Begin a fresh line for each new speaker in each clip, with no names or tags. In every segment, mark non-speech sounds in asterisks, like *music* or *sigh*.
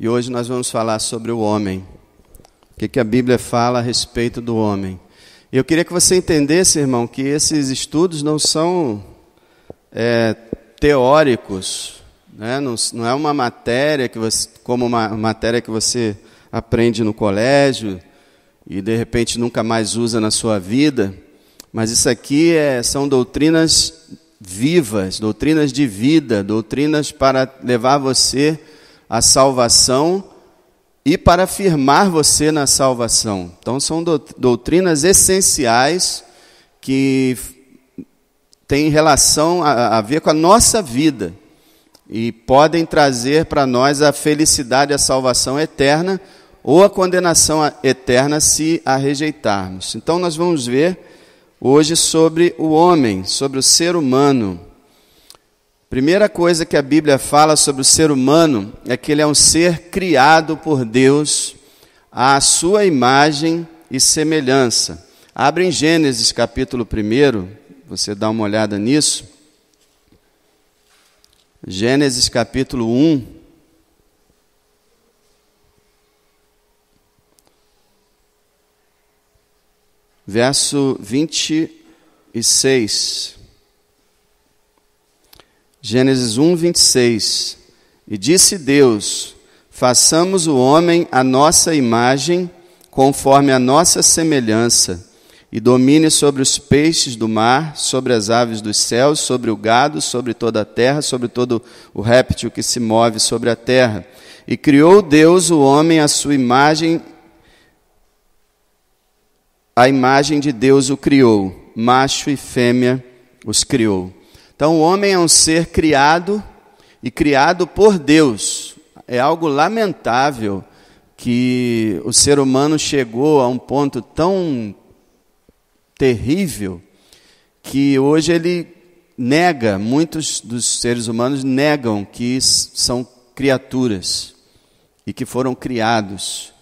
E hoje nós vamos falar sobre o homem. O que, que a Bíblia fala a respeito do homem. Eu queria que você entendesse, irmão, que esses estudos não são é, teóricos, né? não, não, é uma matéria que você, como uma matéria que você aprende no colégio, e de repente nunca mais usa na sua vida, mas isso aqui é, são doutrinas vivas, doutrinas de vida, doutrinas para levar você à salvação e para firmar você na salvação. Então, são doutrinas essenciais que têm relação a, a ver com a nossa vida e podem trazer para nós a felicidade, a salvação eterna ou a condenação eterna se a rejeitarmos. Então, nós vamos ver hoje sobre o homem, sobre o ser humano. Primeira coisa que a Bíblia fala sobre o ser humano é que ele é um ser criado por Deus à sua imagem e semelhança. Abre em Gênesis capítulo 1, você dá uma olhada nisso. Gênesis capítulo 1. verso 26. Gênesis 1, 26. E disse Deus: Façamos o homem à nossa imagem, conforme a nossa semelhança, e domine sobre os peixes do mar, sobre as aves dos céus, sobre o gado, sobre toda a terra, sobre todo o réptil que se move sobre a terra. E criou Deus o homem à sua imagem a imagem de Deus o criou, macho e fêmea os criou. Então, o homem é um ser criado e criado por Deus. É algo lamentável que o ser humano chegou a um ponto tão terrível que hoje ele nega, muitos dos seres humanos negam que são criaturas e que foram criados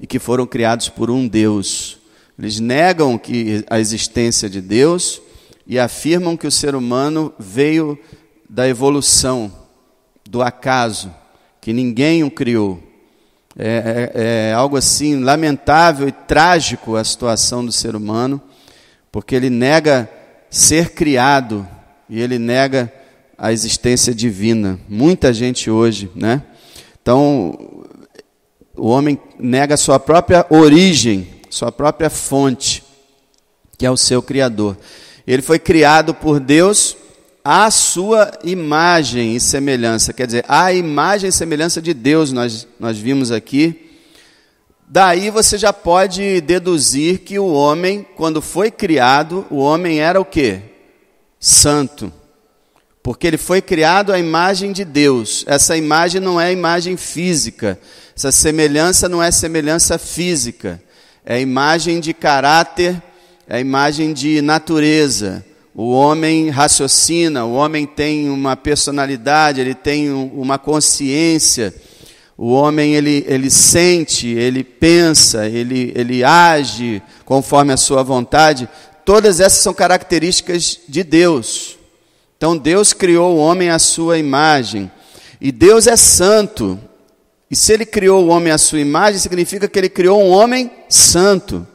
e que foram criados por um Deus. Eles negam que a existência de Deus e afirmam que o ser humano veio da evolução, do acaso, que ninguém o criou. É, é, é, algo assim lamentável e trágico a situação do ser humano, porque ele nega ser criado e ele nega a existência divina. Muita gente hoje, né? Então, o homem nega a sua própria origem, sua própria fonte, que é o seu Criador. Ele foi criado por Deus à sua imagem e semelhança, quer dizer, à imagem e semelhança de Deus, nós, nós vimos aqui. Daí você já pode deduzir que o homem, quando foi criado, o homem era o quê? Santo. Porque ele foi criado à imagem de Deus. Essa imagem não é imagem física. Essa semelhança não é semelhança física é a imagem de caráter, é a imagem de natureza. O homem raciocina, o homem tem uma personalidade, ele tem uma consciência. O homem ele, ele sente, ele pensa, ele, ele age conforme a sua vontade. Todas essas são características de Deus. Então Deus criou o homem à sua imagem. E Deus é santo, e se ele criou o homem à sua imagem, significa que ele criou um homem santo.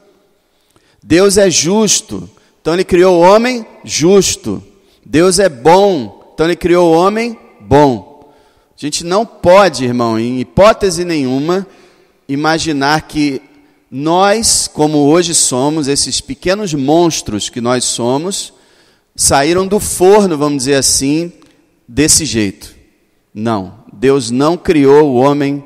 Deus é justo, então ele criou o homem justo. Deus é bom, então ele criou o homem bom. A gente não pode, irmão, em hipótese nenhuma, imaginar que nós, como hoje somos, esses pequenos monstros que nós somos, saíram do forno, vamos dizer assim, desse jeito. Não, Deus não criou o homem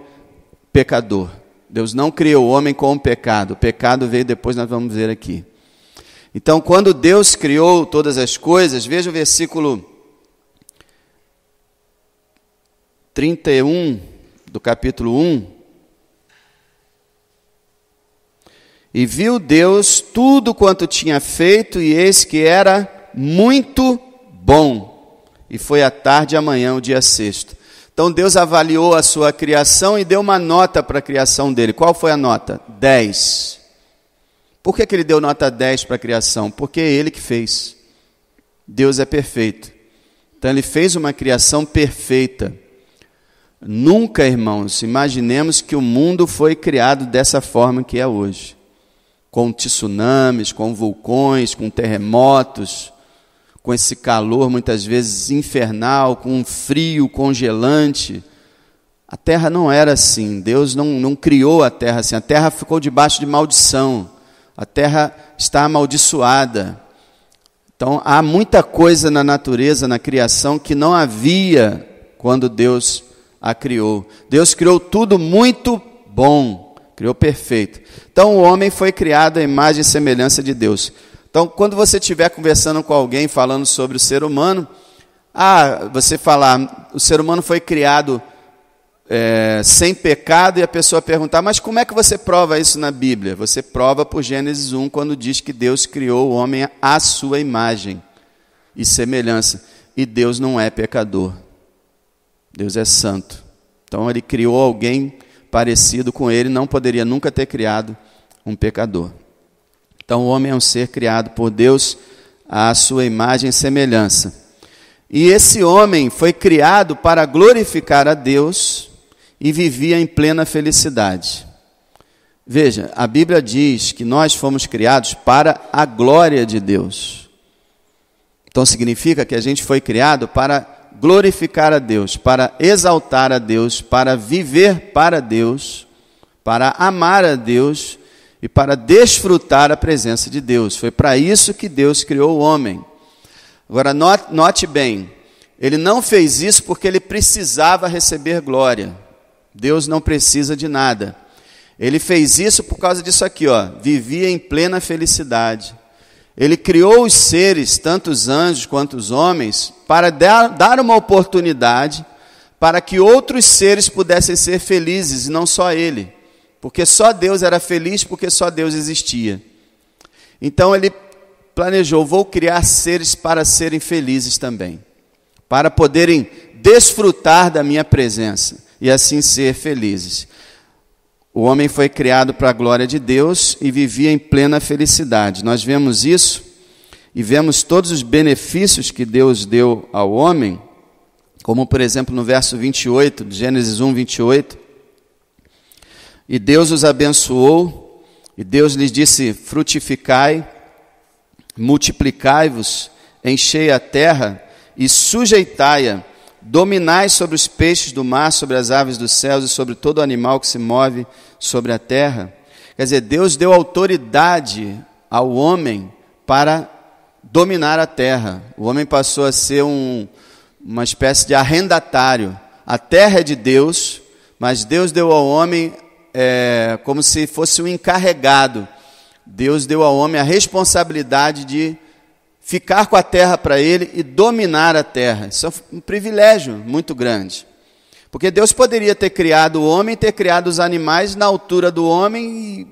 pecador. Deus não criou o homem com o pecado. O pecado veio depois, nós vamos ver aqui. Então, quando Deus criou todas as coisas, veja o versículo 31 do capítulo 1. E viu Deus tudo quanto tinha feito, e eis que era muito bom e foi à tarde e amanhã o dia sexto. Então Deus avaliou a sua criação e deu uma nota para a criação dele. Qual foi a nota? 10. Por que, que ele deu nota 10 para a criação? Porque é ele que fez. Deus é perfeito. Então ele fez uma criação perfeita. Nunca, irmãos, imaginemos que o mundo foi criado dessa forma que é hoje. Com tsunamis, com vulcões, com terremotos, com esse calor muitas vezes infernal, com um frio congelante. A terra não era assim, Deus não, não criou a terra assim, a terra ficou debaixo de maldição, a terra está amaldiçoada. Então há muita coisa na natureza, na criação, que não havia quando Deus a criou. Deus criou tudo muito bom, criou perfeito. Então o homem foi criado à imagem e semelhança de Deus. Então, quando você estiver conversando com alguém falando sobre o ser humano, ah, você falar, o ser humano foi criado é, sem pecado, e a pessoa perguntar, mas como é que você prova isso na Bíblia? Você prova por Gênesis 1, quando diz que Deus criou o homem à sua imagem e semelhança. E Deus não é pecador. Deus é santo. Então ele criou alguém parecido com ele, não poderia nunca ter criado um pecador. Então, o homem é um ser criado por Deus à sua imagem e semelhança. E esse homem foi criado para glorificar a Deus e vivia em plena felicidade. Veja, a Bíblia diz que nós fomos criados para a glória de Deus. Então significa que a gente foi criado para glorificar a Deus, para exaltar a Deus, para viver para Deus, para amar a Deus e para desfrutar a presença de Deus. Foi para isso que Deus criou o homem. Agora, note, note bem, ele não fez isso porque ele precisava receber glória. Deus não precisa de nada. Ele fez isso por causa disso aqui, ó. Vivia em plena felicidade. Ele criou os seres, tanto os anjos quanto os homens, para dar uma oportunidade para que outros seres pudessem ser felizes e não só ele. Porque só Deus era feliz, porque só Deus existia. Então ele planejou: vou criar seres para serem felizes também, para poderem desfrutar da minha presença e assim ser felizes. O homem foi criado para a glória de Deus e vivia em plena felicidade. Nós vemos isso e vemos todos os benefícios que Deus deu ao homem, como por exemplo no verso 28, de Gênesis 1, 28, e Deus os abençoou, e Deus lhes disse: frutificai, multiplicai-vos, enchei a terra e sujeitai-a, dominai sobre os peixes do mar, sobre as aves dos céus e sobre todo animal que se move sobre a terra. Quer dizer, Deus deu autoridade ao homem para dominar a terra. O homem passou a ser um, uma espécie de arrendatário. A terra é de Deus, mas Deus deu ao homem é, como se fosse um encarregado. Deus deu ao homem a responsabilidade de ficar com a terra para ele e dominar a terra. Isso é um privilégio muito grande. Porque Deus poderia ter criado o homem, ter criado os animais na altura do homem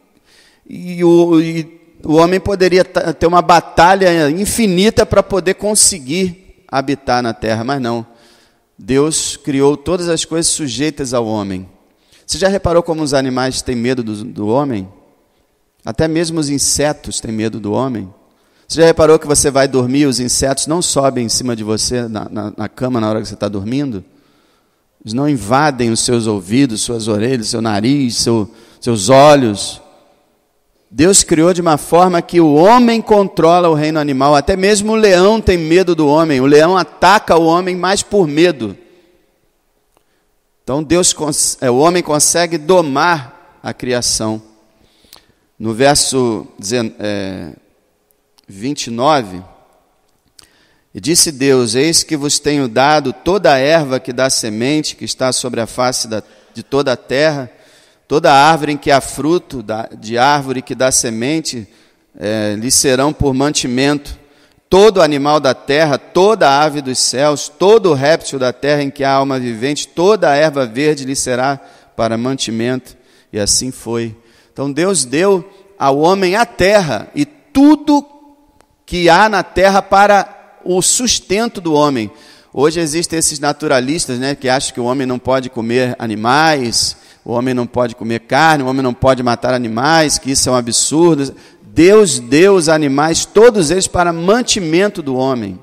e, e, o, e o, homem poderia ter uma batalha infinita para poder conseguir habitar na terra, mas não. Deus criou todas as coisas sujeitas ao homem. Você já reparou como os animais têm medo do, do homem? Até mesmo os insetos têm medo do homem. Você já reparou que você vai dormir, os insetos não sobem em cima de você na, na, na cama na hora que você está dormindo? Eles não invadem os seus ouvidos, suas orelhas, seu nariz, seu, seus olhos. Deus criou de uma forma que o homem controla o reino animal. Até mesmo o leão tem medo do homem. O leão ataca o homem mais por medo então Deus, é, o homem consegue domar a criação. No verso 29, é, e disse Deus: Eis que vos tenho dado toda a erva que dá semente, que está sobre a face de toda a terra, toda árvore em que há fruto de árvore que dá semente, é, lhe serão por mantimento todo animal da terra, toda ave dos céus, todo réptil da terra em que há alma vivente, toda a erva verde lhe será para mantimento. E assim foi. Então Deus deu ao homem a terra e tudo que há na terra para o sustento do homem. Hoje existem esses naturalistas né, que acham que o homem não pode comer animais, o homem não pode comer carne, o homem não pode matar animais, que isso é um absurdo. Deus deu os animais, todos eles, para mantimento do homem.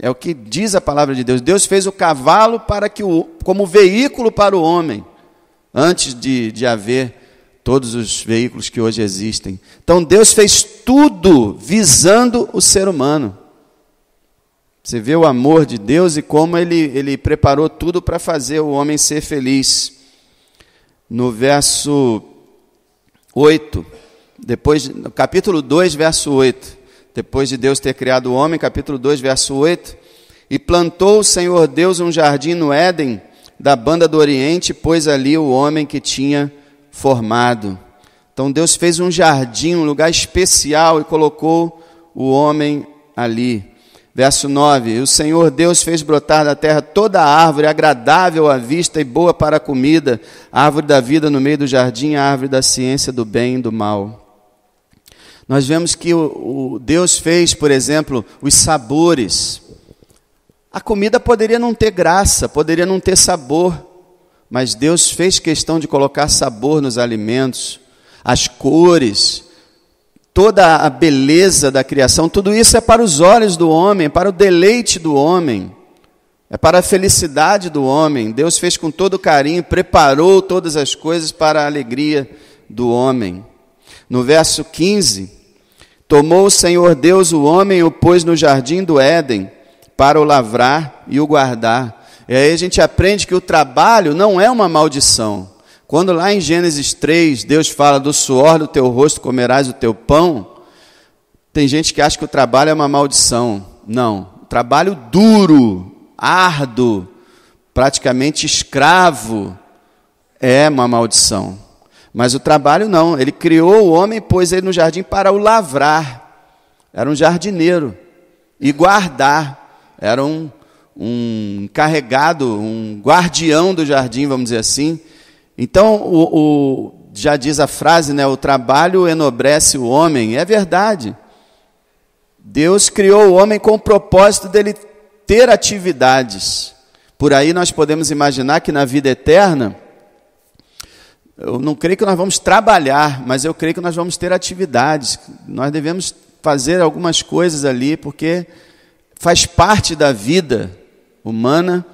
É o que diz a palavra de Deus. Deus fez o cavalo para que o, como veículo para o homem, antes de, de haver todos os veículos que hoje existem. Então Deus fez tudo visando o ser humano. Você vê o amor de Deus e como ele, ele preparou tudo para fazer o homem ser feliz. No verso 8. Depois, no capítulo 2, verso 8. Depois de Deus ter criado o homem, capítulo 2, verso 8. E plantou o Senhor Deus um jardim no Éden, da banda do Oriente, pôs ali o homem que tinha formado. Então Deus fez um jardim, um lugar especial e colocou o homem ali. Verso 9: O Senhor Deus fez brotar da terra toda árvore agradável à vista e boa para a comida, a árvore da vida no meio do jardim, a árvore da ciência do bem e do mal. Nós vemos que o, o Deus fez, por exemplo, os sabores. A comida poderia não ter graça, poderia não ter sabor, mas Deus fez questão de colocar sabor nos alimentos, as cores, toda a beleza da criação, tudo isso é para os olhos do homem, é para o deleite do homem, é para a felicidade do homem. Deus fez com todo carinho, preparou todas as coisas para a alegria do homem. No verso 15, Tomou o Senhor Deus o homem e o pôs no jardim do Éden para o lavrar e o guardar. E aí a gente aprende que o trabalho não é uma maldição. Quando lá em Gênesis 3, Deus fala do suor do teu rosto comerás o teu pão, tem gente que acha que o trabalho é uma maldição. Não, o trabalho duro, árduo, praticamente escravo é uma maldição. Mas o trabalho não, ele criou o homem e pôs ele no jardim para o lavrar. Era um jardineiro. E guardar. Era um, um um guardião do jardim, vamos dizer assim. Então, o, o, já diz a frase, né? O trabalho enobrece o homem. É verdade. Deus criou o homem com o propósito dele ter atividades. Por aí nós podemos imaginar que na vida eterna eu não creio que nós vamos trabalhar, mas eu creio que nós vamos ter atividades. Nós devemos fazer algumas coisas ali, porque faz parte da vida humana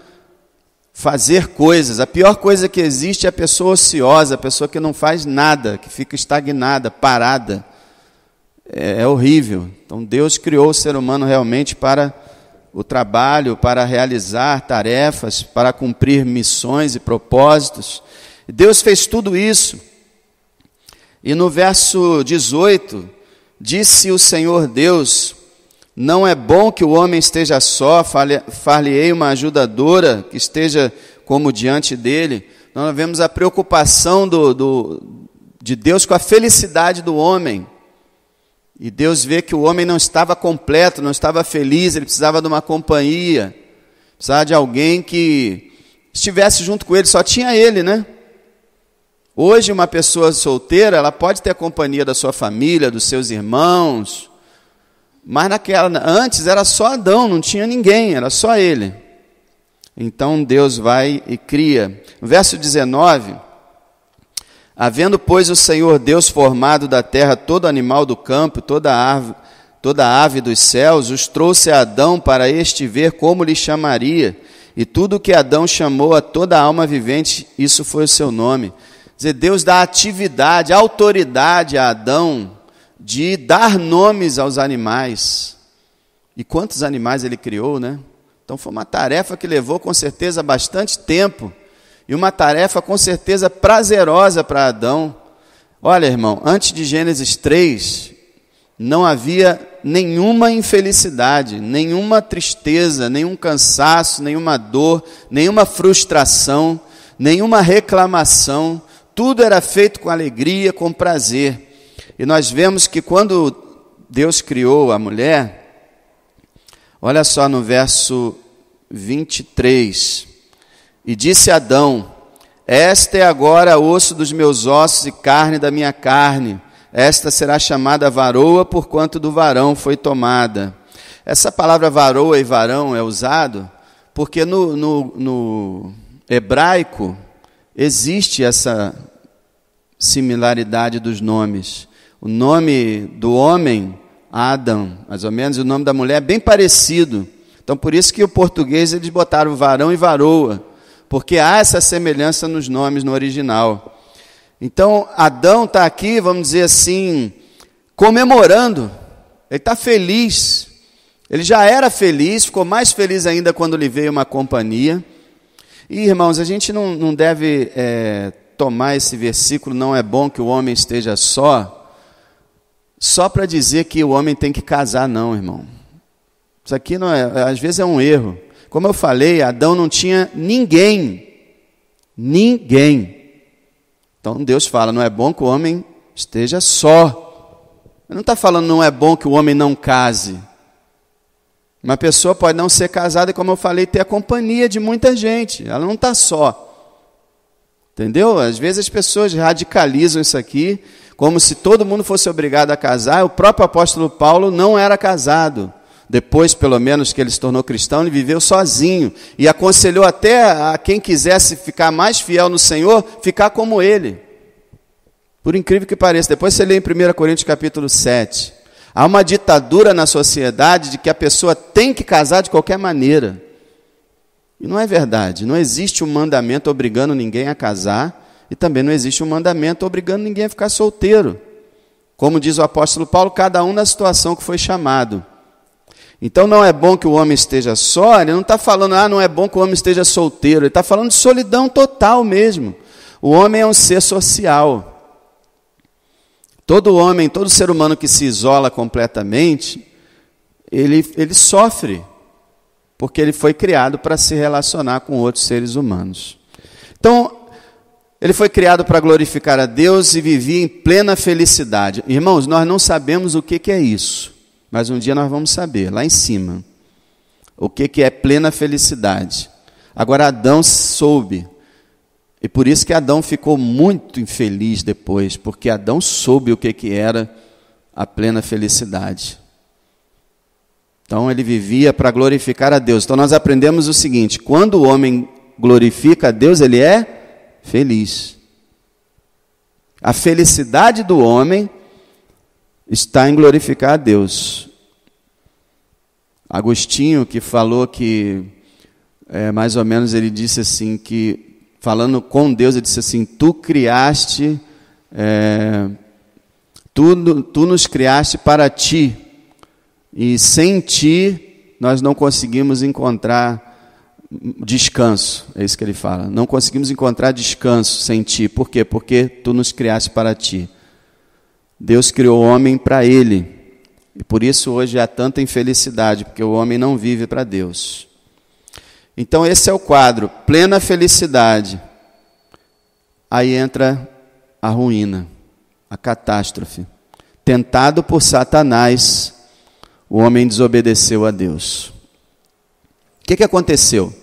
fazer coisas. A pior coisa que existe é a pessoa ociosa, a pessoa que não faz nada, que fica estagnada, parada. É, é horrível. Então Deus criou o ser humano realmente para o trabalho, para realizar tarefas, para cumprir missões e propósitos. Deus fez tudo isso. E no verso 18, disse o Senhor Deus: Não é bom que o homem esteja só, far-lhe-ei uma ajudadora que esteja como diante dele. Nós vemos a preocupação do, do, de Deus com a felicidade do homem. E Deus vê que o homem não estava completo, não estava feliz, ele precisava de uma companhia, precisava de alguém que estivesse junto com ele, só tinha ele, né? Hoje, uma pessoa solteira, ela pode ter a companhia da sua família, dos seus irmãos, mas naquela antes era só Adão, não tinha ninguém, era só ele. Então Deus vai e cria. Verso 19: Havendo, pois, o Senhor Deus formado da terra todo animal do campo, toda toda ave dos céus, os trouxe a Adão para este ver como lhe chamaria. E tudo que Adão chamou a toda alma vivente, isso foi o seu nome dizer, Deus dá atividade, autoridade a Adão de dar nomes aos animais. E quantos animais ele criou, né? Então foi uma tarefa que levou com certeza bastante tempo e uma tarefa com certeza prazerosa para Adão. Olha, irmão, antes de Gênesis 3, não havia nenhuma infelicidade, nenhuma tristeza, nenhum cansaço, nenhuma dor, nenhuma frustração, nenhuma reclamação, tudo era feito com alegria, com prazer. E nós vemos que quando Deus criou a mulher, olha só no verso 23. E disse Adão: Esta é agora osso dos meus ossos e carne da minha carne. Esta será chamada varoa, porquanto do varão foi tomada. Essa palavra varoa e varão é usado porque no, no, no hebraico existe essa similaridade dos nomes. O nome do homem, Adam, mais ou menos, e o nome da mulher é bem parecido. Então, por isso que o português eles botaram varão e varoa, porque há essa semelhança nos nomes no original. Então, Adão está aqui, vamos dizer assim, comemorando, ele está feliz. Ele já era feliz, ficou mais feliz ainda quando lhe veio uma companhia. E, irmãos, a gente não, não deve é, tomar esse versículo, não é bom que o homem esteja só, só para dizer que o homem tem que casar, não, irmão. Isso aqui não é, às vezes é um erro. Como eu falei, Adão não tinha ninguém. Ninguém. Então Deus fala: não é bom que o homem esteja só. Ele não está falando não é bom que o homem não case. Uma pessoa pode não ser casada, como eu falei, ter a companhia de muita gente. Ela não está só. Entendeu? Às vezes as pessoas radicalizam isso aqui, como se todo mundo fosse obrigado a casar. O próprio apóstolo Paulo não era casado. Depois, pelo menos, que ele se tornou cristão, ele viveu sozinho e aconselhou até a quem quisesse ficar mais fiel no Senhor, ficar como ele. Por incrível que pareça, depois você lê em 1 Coríntios capítulo 7. Há uma ditadura na sociedade de que a pessoa tem que casar de qualquer maneira. E não é verdade. Não existe um mandamento obrigando ninguém a casar e também não existe um mandamento obrigando ninguém a ficar solteiro. Como diz o apóstolo Paulo, cada um na situação que foi chamado. Então não é bom que o homem esteja só, ele não está falando, ah, não é bom que o homem esteja solteiro, ele está falando de solidão total mesmo. O homem é um ser social. Todo homem, todo ser humano que se isola completamente, ele, ele sofre, porque ele foi criado para se relacionar com outros seres humanos. Então, ele foi criado para glorificar a Deus e vivia em plena felicidade. Irmãos, nós não sabemos o que, que é isso, mas um dia nós vamos saber, lá em cima, o que, que é plena felicidade. Agora, Adão soube, e por isso que Adão ficou muito infeliz depois, porque Adão soube o que, que era a plena felicidade. Então ele vivia para glorificar a Deus. Então nós aprendemos o seguinte: quando o homem glorifica a Deus, ele é feliz. A felicidade do homem está em glorificar a Deus. Agostinho, que falou que, é, mais ou menos, ele disse assim: que, falando com Deus, ele disse assim: Tu criaste, é, tu, tu nos criaste para ti e sem ti, nós não conseguimos encontrar descanso. É isso que ele fala. Não conseguimos encontrar descanso sem ti. Por quê? Porque tu nos criaste para ti. Deus criou o homem para ele. E por isso hoje há tanta infelicidade, porque o homem não vive para Deus. Então esse é o quadro, plena felicidade. Aí entra a ruína, a catástrofe. Tentado por Satanás, o homem desobedeceu a Deus. O que, que aconteceu?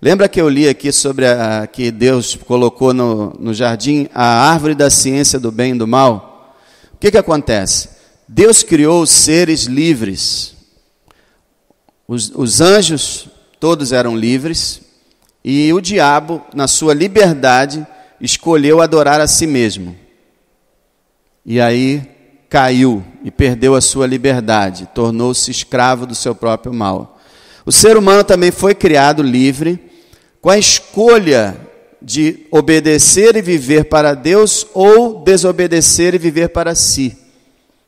Lembra que eu li aqui sobre a, que Deus colocou no, no jardim a árvore da ciência do bem e do mal? O que, que acontece? Deus criou os seres livres. Os, os anjos, todos eram livres, e o diabo, na sua liberdade, escolheu adorar a si mesmo. E aí caiu e perdeu a sua liberdade, tornou-se escravo do seu próprio mal. O ser humano também foi criado livre com a escolha de obedecer e viver para Deus ou desobedecer e viver para si.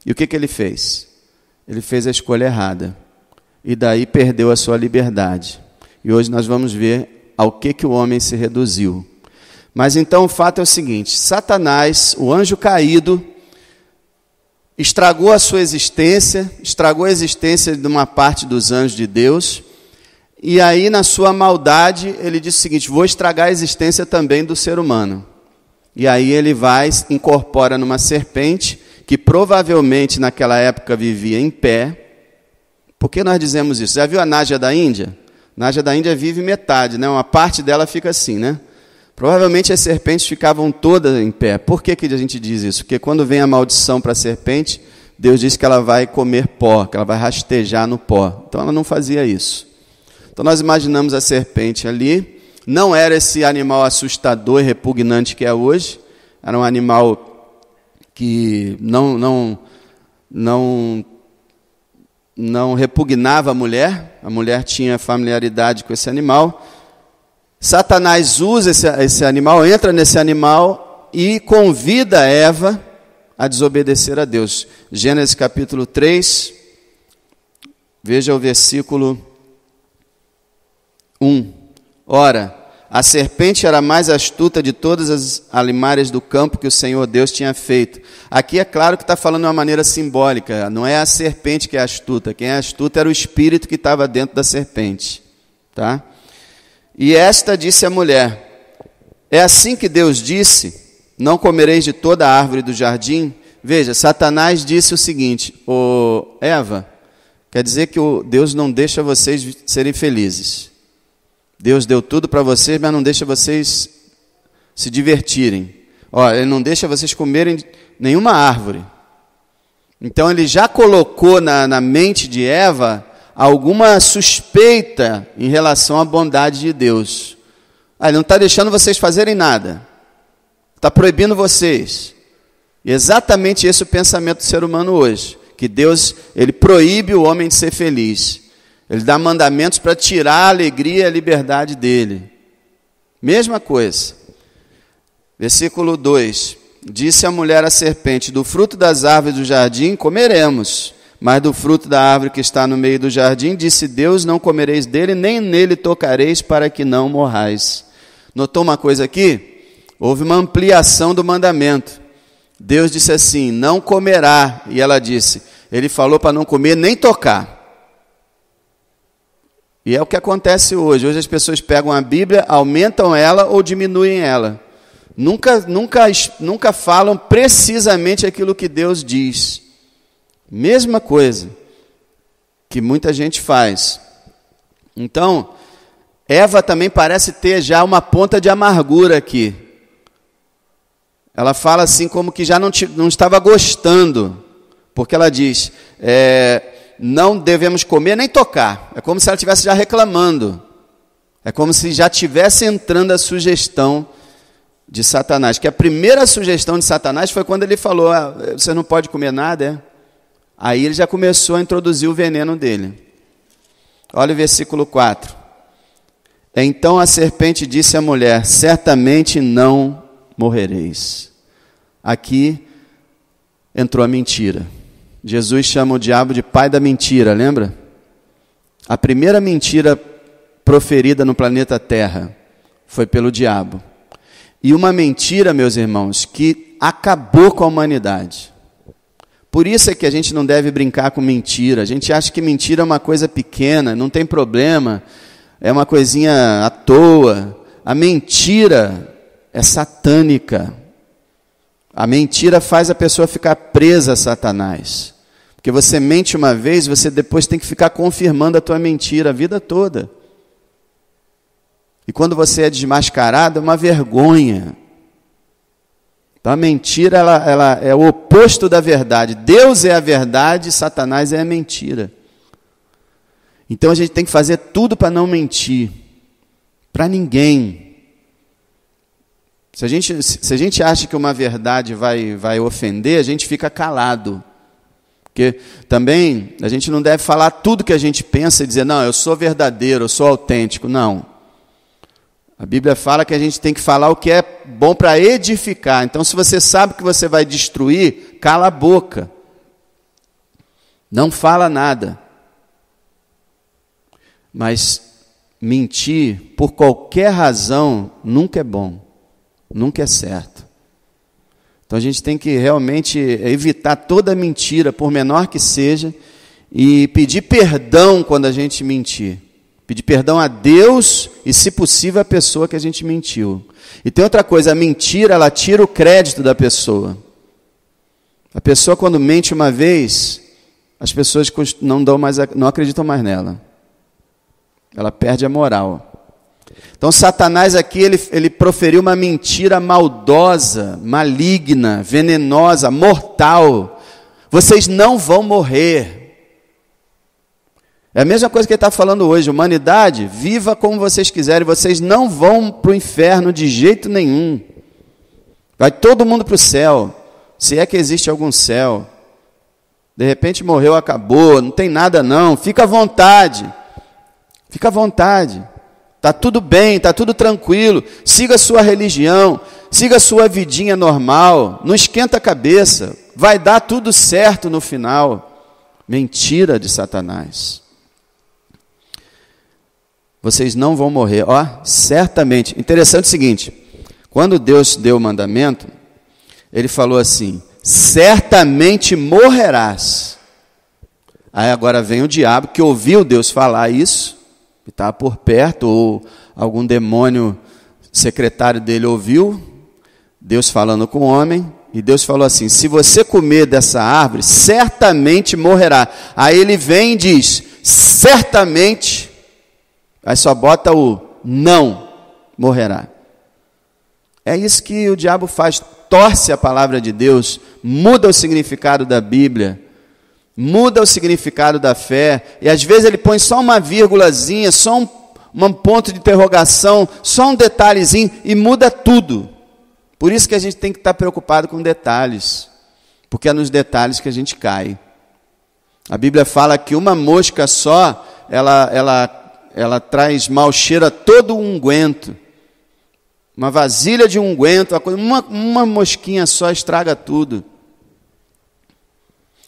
E o que, que ele fez? Ele fez a escolha errada e daí perdeu a sua liberdade. E hoje nós vamos ver ao que, que o homem se reduziu. Mas então o fato é o seguinte: Satanás, o anjo caído, estragou a sua existência, estragou a existência de uma parte dos anjos de Deus. E aí, na sua maldade, ele diz o seguinte: vou estragar a existência também do ser humano. E aí ele vai, incorpora numa serpente, que provavelmente naquela época vivia em pé. Por que nós dizemos isso? Já viu a Nádia da Índia? A Nádia da Índia vive metade, né? Uma parte dela fica assim, né? Provavelmente as serpentes ficavam todas em pé. Por que, que a gente diz isso? Porque quando vem a maldição para a serpente, Deus diz que ela vai comer pó, que ela vai rastejar no pó. Então ela não fazia isso. Então nós imaginamos a serpente ali. Não era esse animal assustador e repugnante que é hoje. Era um animal que não, não, não, não repugnava a mulher. A mulher tinha familiaridade com esse animal Satanás usa esse, esse animal, entra nesse animal e convida Eva a desobedecer a Deus. Gênesis capítulo 3, veja o versículo 1. Ora, a serpente era mais astuta de todas as alimárias do campo que o Senhor Deus tinha feito. Aqui é claro que está falando de uma maneira simbólica, não é a serpente que é astuta, quem é astuta era o espírito que estava dentro da serpente. Tá? E esta disse à mulher: É assim que Deus disse: Não comereis de toda a árvore do jardim. Veja, Satanás disse o seguinte: O oh, Eva, quer dizer que Deus não deixa vocês serem felizes. Deus deu tudo para vocês, mas não deixa vocês se divertirem. Olha, ele não deixa vocês comerem nenhuma árvore. Então ele já colocou na, na mente de Eva alguma suspeita em relação à bondade de Deus. Ah, ele não está deixando vocês fazerem nada, está proibindo vocês. E exatamente esse é o pensamento do ser humano hoje, que Deus ele proíbe o homem de ser feliz. Ele dá mandamentos para tirar a alegria e a liberdade dele. Mesma coisa. Versículo 2: Disse a mulher à serpente: Do fruto das árvores do jardim comeremos. Mas do fruto da árvore que está no meio do jardim, disse Deus: Não comereis dele, nem nele tocareis, para que não morrais. Notou uma coisa aqui? Houve uma ampliação do mandamento. Deus disse assim: Não comerá. E ela disse: Ele falou para não comer nem tocar. E é o que acontece hoje. Hoje as pessoas pegam a Bíblia, aumentam ela ou diminuem ela. Nunca, nunca, nunca falam precisamente aquilo que Deus diz. Mesma coisa que muita gente faz. Então, Eva também parece ter já uma ponta de amargura aqui. Ela fala assim, como que já não, te, não estava gostando, porque ela diz: é, não devemos comer nem tocar. É como se ela estivesse já reclamando. É como se já tivesse entrando a sugestão de Satanás. Que a primeira sugestão de Satanás foi quando ele falou: ah, você não pode comer nada, é? Aí ele já começou a introduzir o veneno dele. Olha o versículo 4. Então a serpente disse à mulher: Certamente não morrereis. Aqui entrou a mentira. Jesus chama o diabo de pai da mentira, lembra? A primeira mentira proferida no planeta Terra foi pelo diabo. E uma mentira, meus irmãos, que acabou com a humanidade. Por isso é que a gente não deve brincar com mentira. A gente acha que mentira é uma coisa pequena, não tem problema, é uma coisinha à toa. A mentira é satânica. A mentira faz a pessoa ficar presa a Satanás. Porque você mente uma vez, você depois tem que ficar confirmando a tua mentira a vida toda. E quando você é desmascarado, é uma vergonha. Então a mentira ela, ela é o oposto da verdade. Deus é a verdade, Satanás é a mentira. Então a gente tem que fazer tudo para não mentir para ninguém. Se a, gente, se a gente acha que uma verdade vai, vai ofender, a gente fica calado. Porque também a gente não deve falar tudo que a gente pensa e dizer, não, eu sou verdadeiro, eu sou autêntico. Não. A Bíblia fala que a gente tem que falar o que é bom para edificar. Então, se você sabe que você vai destruir, cala a boca. Não fala nada. Mas mentir por qualquer razão nunca é bom, nunca é certo. Então a gente tem que realmente evitar toda mentira, por menor que seja, e pedir perdão quando a gente mentir. Pedir perdão a Deus e, se possível, a pessoa que a gente mentiu. E tem outra coisa, a mentira, ela tira o crédito da pessoa. A pessoa, quando mente uma vez, as pessoas não, dão mais, não acreditam mais nela. Ela perde a moral. Então, Satanás aqui, ele, ele proferiu uma mentira maldosa, maligna, venenosa, mortal. Vocês não vão morrer. É a mesma coisa que ele está falando hoje. Humanidade, viva como vocês quiserem, vocês não vão para o inferno de jeito nenhum. Vai todo mundo para o céu, se é que existe algum céu. De repente morreu, acabou, não tem nada não, fica à vontade. Fica à vontade. Tá tudo bem, tá tudo tranquilo. Siga a sua religião, siga a sua vidinha normal, não esquenta a cabeça. Vai dar tudo certo no final. Mentira de Satanás vocês não vão morrer. Ó, certamente. Interessante o seguinte: quando Deus deu o mandamento, ele falou assim: certamente morrerás. Aí agora vem o diabo que ouviu Deus falar isso, que estava tá por perto, ou algum demônio secretário dele ouviu, Deus falando com o homem, e Deus falou assim: se você comer dessa árvore, certamente morrerá. Aí ele vem e diz: certamente Aí só bota o não morrerá. É isso que o diabo faz, torce a palavra de Deus, muda o significado da Bíblia, muda o significado da fé, e às vezes ele põe só uma vírgulazinha, só um, um ponto de interrogação, só um detalhezinho e muda tudo. Por isso que a gente tem que estar preocupado com detalhes, porque é nos detalhes que a gente cai. A Bíblia fala que uma mosca só, ela, ela ela traz mau cheiro a todo o unguento. Uma vasilha de unguento, uma, uma mosquinha só estraga tudo.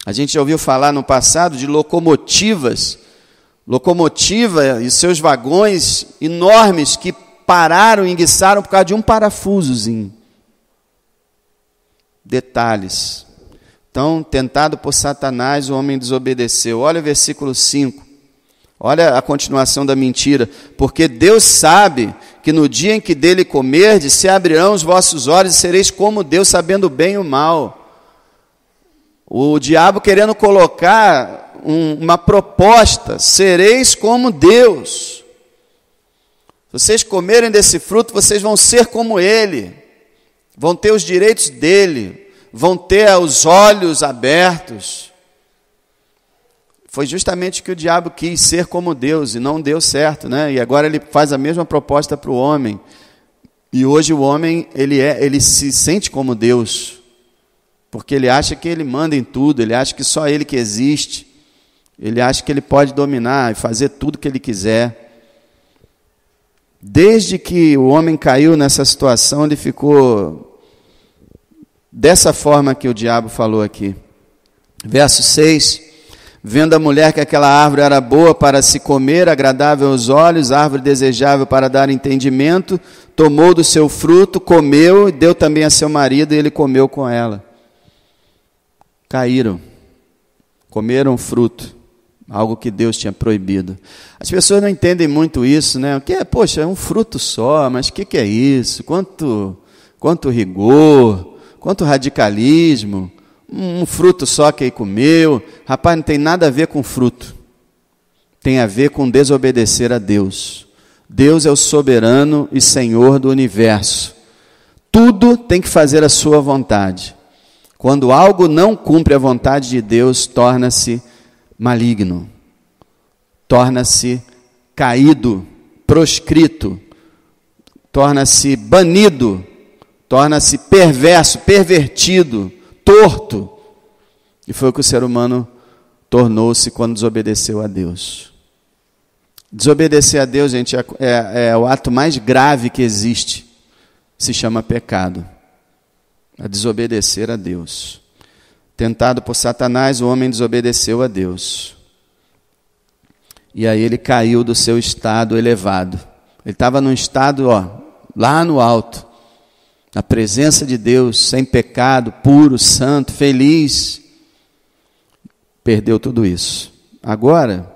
A gente já ouviu falar no passado de locomotivas, locomotiva e seus vagões enormes que pararam, enguiçaram por causa de um parafusozinho. Detalhes. Então, tentado por Satanás, o homem desobedeceu. Olha o versículo 5. Olha a continuação da mentira. Porque Deus sabe que no dia em que dele comerdes, se abrirão os vossos olhos e sereis como Deus, sabendo bem o mal. O diabo querendo colocar um, uma proposta: sereis como Deus. Se vocês comerem desse fruto, vocês vão ser como Ele, vão ter os direitos dele, vão ter os olhos abertos foi justamente que o diabo quis ser como Deus e não deu certo, né? E agora ele faz a mesma proposta para o homem. E hoje o homem, ele é, ele se sente como Deus. Porque ele acha que ele manda em tudo, ele acha que só ele que existe. Ele acha que ele pode dominar e fazer tudo que ele quiser. Desde que o homem caiu nessa situação, ele ficou dessa forma que o diabo falou aqui. Verso 6. Vendo a mulher que aquela árvore era boa para se comer, agradável aos olhos, árvore desejável para dar entendimento, tomou do seu fruto, comeu e deu também a seu marido, e ele comeu com ela. Caíram, comeram fruto, algo que Deus tinha proibido. As pessoas não entendem muito isso, né? O que é, poxa, é um fruto só, mas o que, que é isso? Quanto, quanto rigor, quanto radicalismo um fruto só que ele comeu. Rapaz, não tem nada a ver com fruto. Tem a ver com desobedecer a Deus. Deus é o soberano e senhor do universo. Tudo tem que fazer a sua vontade. Quando algo não cumpre a vontade de Deus, torna-se maligno, torna-se caído, proscrito, torna-se banido, torna-se perverso, pervertido torto. E foi o que o ser humano tornou-se quando desobedeceu a Deus. Desobedecer a Deus, gente, é, é, é o ato mais grave que existe. Se chama pecado. A é desobedecer a Deus. Tentado por Satanás, o homem desobedeceu a Deus. E aí ele caiu do seu estado elevado. Ele estava num estado, ó, lá no alto na presença de Deus, sem pecado, puro, santo, feliz, perdeu tudo isso. Agora,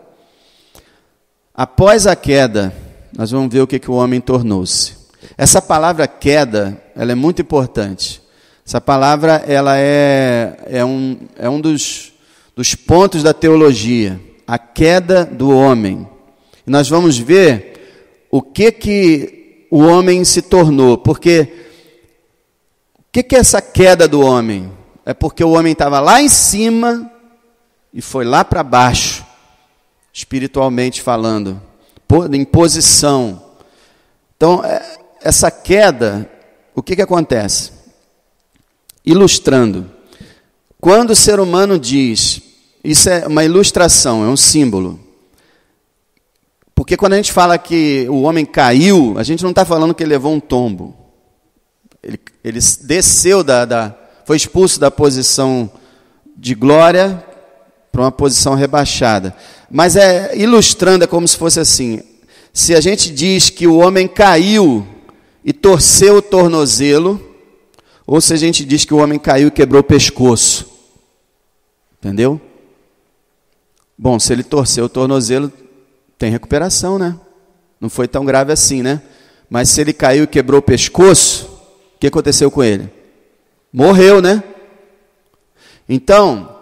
após a queda, nós vamos ver o que, que o homem tornou-se. Essa palavra queda, ela é muito importante. Essa palavra, ela é, é um, é um dos, dos pontos da teologia. A queda do homem. E nós vamos ver o que, que o homem se tornou, porque que, que é essa queda do homem? É porque o homem estava lá em cima e foi lá para baixo, espiritualmente falando, em posição. Então, é, essa queda, o que, que acontece? Ilustrando. Quando o ser humano diz, isso é uma ilustração, é um símbolo. Porque quando a gente fala que o homem caiu, a gente não está falando que ele levou um tombo. Ele, ele desceu da, da. Foi expulso da posição de glória para uma posição rebaixada. Mas é ilustrando, é como se fosse assim: se a gente diz que o homem caiu e torceu o tornozelo, ou se a gente diz que o homem caiu e quebrou o pescoço. Entendeu? Bom, se ele torceu o tornozelo, tem recuperação, né? Não foi tão grave assim, né? Mas se ele caiu e quebrou o pescoço, o que aconteceu com ele? Morreu, né? Então,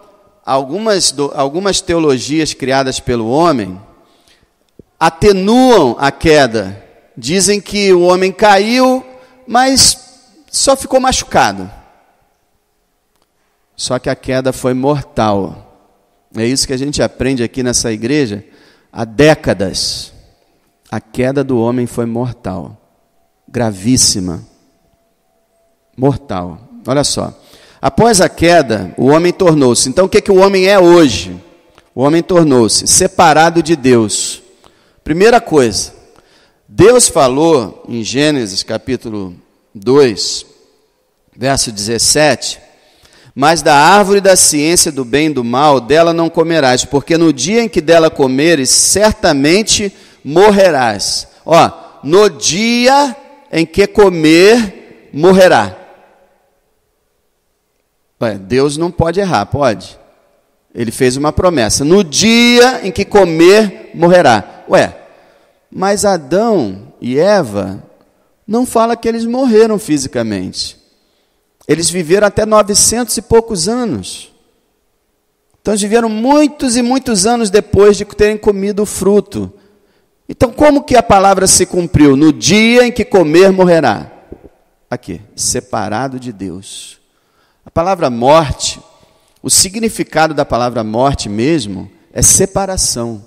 algumas, algumas teologias criadas pelo homem atenuam a queda. Dizem que o homem caiu, mas só ficou machucado. Só que a queda foi mortal. É isso que a gente aprende aqui nessa igreja há décadas. A queda do homem foi mortal, gravíssima mortal. Olha só. Após a queda, o homem tornou-se. Então, o que, é que o homem é hoje? O homem tornou-se separado de Deus. Primeira coisa, Deus falou em Gênesis capítulo 2, verso 17: Mas da árvore da ciência do bem e do mal dela não comerás, porque no dia em que dela comeres, certamente morrerás. Ó, no dia em que comer, morrerá. Deus não pode errar, pode? Ele fez uma promessa: no dia em que comer, morrerá. Ué, mas Adão e Eva não fala que eles morreram fisicamente. Eles viveram até 900 e poucos anos. Então, eles viveram muitos e muitos anos depois de terem comido o fruto. Então, como que a palavra se cumpriu? No dia em que comer, morrerá. Aqui, separado de Deus. A palavra morte, o significado da palavra morte mesmo é separação.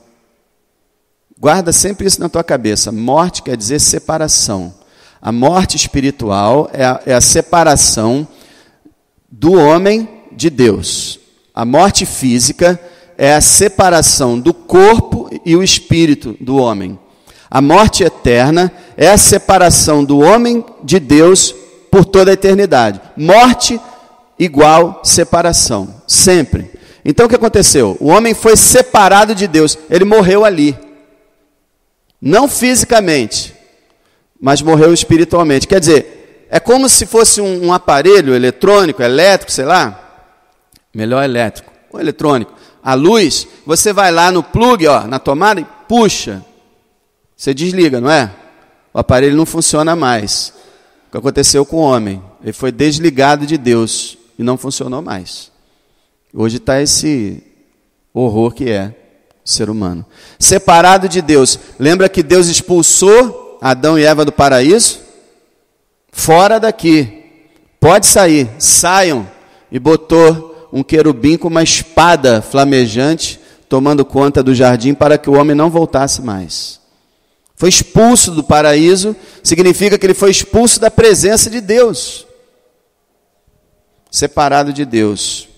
Guarda sempre isso na tua cabeça. Morte quer dizer separação. A morte espiritual é a, é a separação do homem de Deus. A morte física é a separação do corpo e o espírito do homem. A morte eterna é a separação do homem de Deus por toda a eternidade. Morte igual separação, sempre. Então o que aconteceu? O homem foi separado de Deus, ele morreu ali. Não fisicamente, mas morreu espiritualmente. Quer dizer, é como se fosse um, um aparelho eletrônico, elétrico, sei lá. Melhor elétrico, ou eletrônico. A luz, você vai lá no plug, ó, na tomada e puxa. Você desliga, não é? O aparelho não funciona mais. O que aconteceu com o homem? Ele foi desligado de Deus e não funcionou mais. Hoje está esse horror que é o ser humano. Separado de Deus. Lembra que Deus expulsou Adão e Eva do paraíso? Fora daqui. Pode sair, saiam. E botou um querubim com uma espada flamejante, tomando conta do jardim para que o homem não voltasse mais. Foi expulso do paraíso, significa que ele foi expulso da presença de Deus separado de Deus.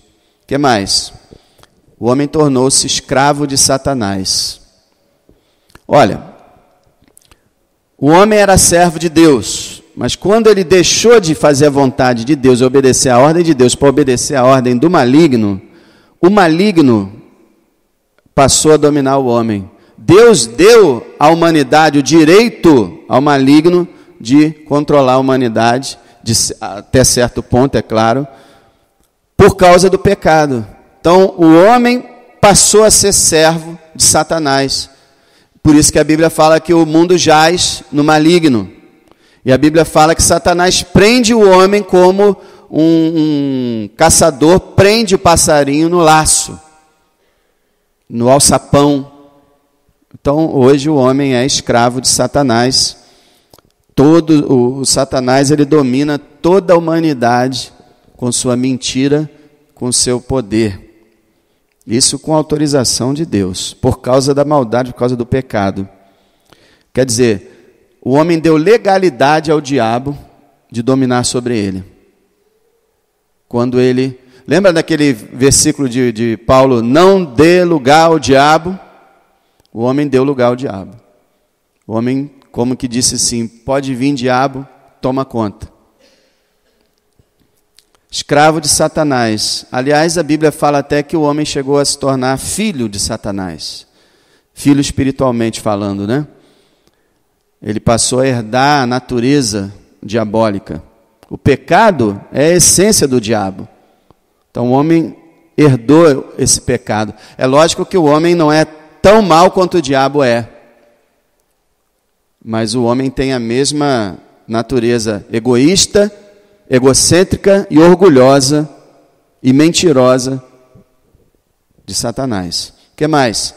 Que mais? O homem tornou-se escravo de Satanás. Olha, o homem era servo de Deus, mas quando ele deixou de fazer a vontade de Deus, obedecer a ordem de Deus para obedecer a ordem do maligno, o maligno passou a dominar o homem. Deus deu à humanidade o direito ao maligno de controlar a humanidade, de, até certo ponto, é claro, por causa do pecado. Então, o homem passou a ser servo de Satanás. Por isso que a Bíblia fala que o mundo jaz no maligno. E a Bíblia fala que Satanás prende o homem como um, um caçador prende o passarinho no laço, no alçapão. Então, hoje o homem é escravo de Satanás. Todo o, o Satanás ele domina toda a humanidade com sua mentira, com seu poder. Isso com autorização de Deus, por causa da maldade, por causa do pecado. Quer dizer, o homem deu legalidade ao diabo de dominar sobre ele. Quando ele. Lembra daquele versículo de, de Paulo? Não dê lugar ao diabo. O homem deu lugar ao diabo. O homem, como que disse assim: pode vir diabo, toma conta escravo de Satanás. Aliás, a Bíblia fala até que o homem chegou a se tornar filho de Satanás, filho espiritualmente falando, né? Ele passou a herdar a natureza diabólica. O pecado é a essência do diabo. Então o homem herdou esse pecado. É lógico que o homem não é tão mal quanto o diabo é. Mas o homem tem a mesma natureza egoísta egocêntrica e orgulhosa e mentirosa de Satanás. Que mais?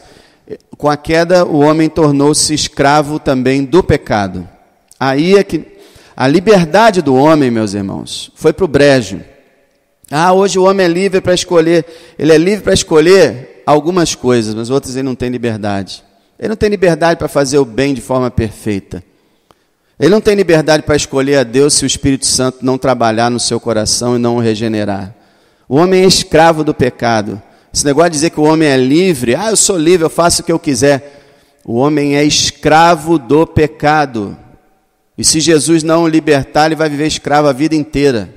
Com a queda, o homem tornou-se escravo também do pecado. Aí é que a liberdade do homem, meus irmãos, foi para o brejo. Ah, hoje o homem é livre para escolher. Ele é livre para escolher algumas coisas, mas outras ele não tem liberdade. Ele não tem liberdade para fazer o bem de forma perfeita. Ele não tem liberdade para escolher a Deus se o Espírito Santo não trabalhar no seu coração e não o regenerar. O homem é escravo do pecado. Esse negócio de dizer que o homem é livre, ah, eu sou livre, eu faço o que eu quiser. O homem é escravo do pecado. E se Jesus não o libertar, ele vai viver escravo a vida inteira.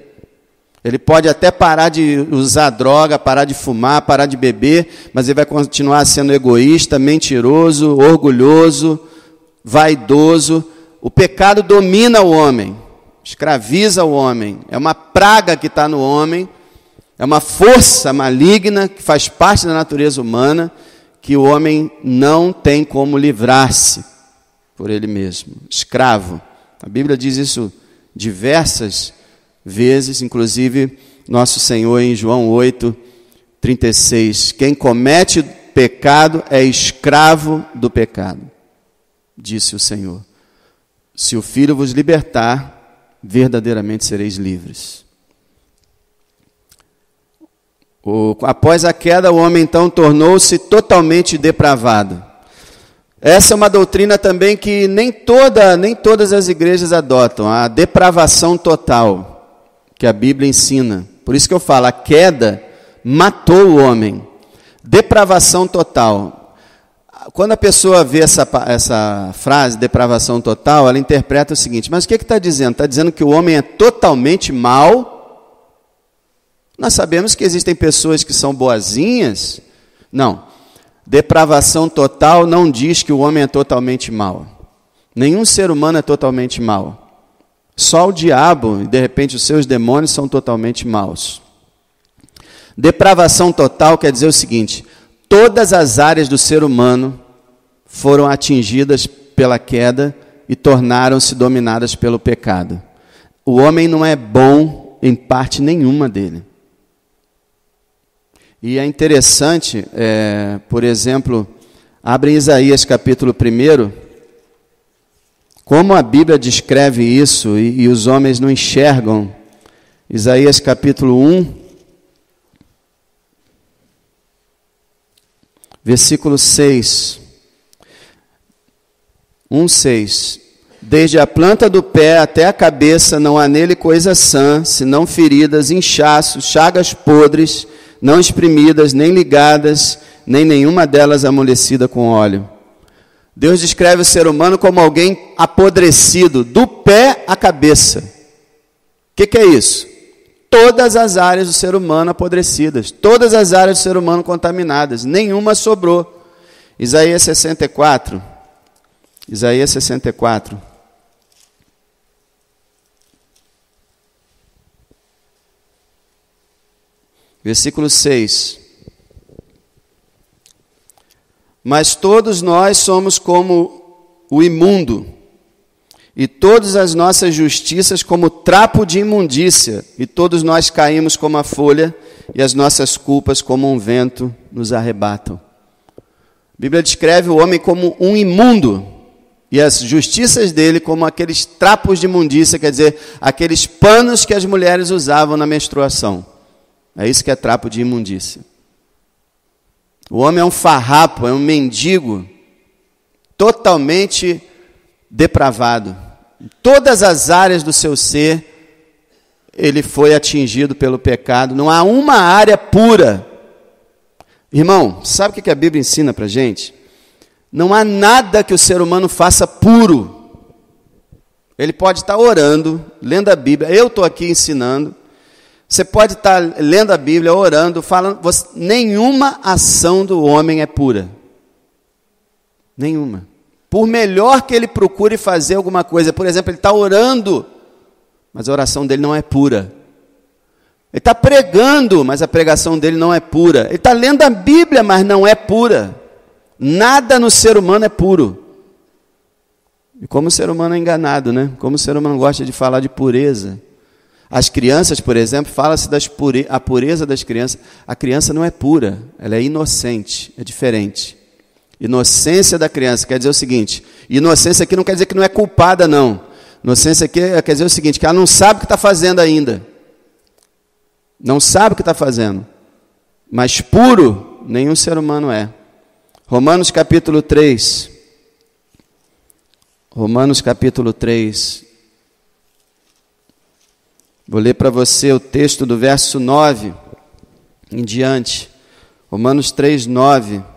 Ele pode até parar de usar droga, parar de fumar, parar de beber, mas ele vai continuar sendo egoísta, mentiroso, orgulhoso, vaidoso, o pecado domina o homem, escraviza o homem, é uma praga que está no homem, é uma força maligna que faz parte da natureza humana, que o homem não tem como livrar-se por ele mesmo, escravo. A Bíblia diz isso diversas vezes, inclusive nosso Senhor em João 8, 36. Quem comete pecado é escravo do pecado, disse o Senhor. Se o filho vos libertar, verdadeiramente sereis livres. O, após a queda, o homem então tornou-se totalmente depravado. Essa é uma doutrina também que nem, toda, nem todas as igrejas adotam, a depravação total que a Bíblia ensina. Por isso que eu falo, a queda matou o homem. Depravação total quando a pessoa vê essa, essa frase, depravação total, ela interpreta o seguinte: mas o que está dizendo? Está dizendo que o homem é totalmente mal? Nós sabemos que existem pessoas que são boazinhas. Não. Depravação total não diz que o homem é totalmente mal. Nenhum ser humano é totalmente mal. Só o diabo e de repente os seus demônios são totalmente maus. Depravação total quer dizer o seguinte: Todas as áreas do ser humano foram atingidas pela queda e tornaram-se dominadas pelo pecado. O homem não é bom em parte nenhuma dele. E é interessante, é, por exemplo, abre Isaías capítulo 1, como a Bíblia descreve isso e, e os homens não enxergam. Isaías capítulo 1, versículo 6. 1, 6. Desde a planta do pé até a cabeça não há nele coisa sã, senão feridas, inchaços, chagas podres, não exprimidas, nem ligadas, nem nenhuma delas amolecida com óleo. Deus descreve o ser humano como alguém apodrecido, do pé à cabeça. O que, que é isso? todas as áreas do ser humano apodrecidas, todas as áreas do ser humano contaminadas, nenhuma sobrou. Isaías 64. Isaías 64. Versículo 6. Mas todos nós somos como o imundo e todas as nossas justiças como trapo de imundícia, e todos nós caímos como a folha, e as nossas culpas como um vento nos arrebatam. A Bíblia descreve o homem como um imundo e as justiças dele como aqueles trapos de imundícia, quer dizer, aqueles panos que as mulheres usavam na menstruação. É isso que é trapo de imundícia. O homem é um farrapo, é um mendigo totalmente depravado todas as áreas do seu ser, ele foi atingido pelo pecado. Não há uma área pura. Irmão, sabe o que a Bíblia ensina para gente? Não há nada que o ser humano faça puro. Ele pode estar tá orando, lendo a Bíblia. Eu estou aqui ensinando. Você pode estar tá lendo a Bíblia, orando, falando. Você, nenhuma ação do homem é pura. Nenhuma. Por melhor que ele procure fazer alguma coisa, por exemplo, ele está orando, mas a oração dele não é pura. Ele está pregando, mas a pregação dele não é pura. Ele está lendo a Bíblia, mas não é pura. Nada no ser humano é puro. E como o ser humano é enganado, né? Como o ser humano gosta de falar de pureza. As crianças, por exemplo, fala-se da pure... pureza das crianças. A criança não é pura, ela é inocente, é diferente. Inocência da criança quer dizer o seguinte: inocência aqui não quer dizer que não é culpada, não. Inocência aqui é, quer dizer o seguinte: que ela não sabe o que está fazendo ainda. Não sabe o que está fazendo. Mas puro, nenhum ser humano é. Romanos capítulo 3. Romanos capítulo 3. Vou ler para você o texto do verso 9 em diante. Romanos 3, 9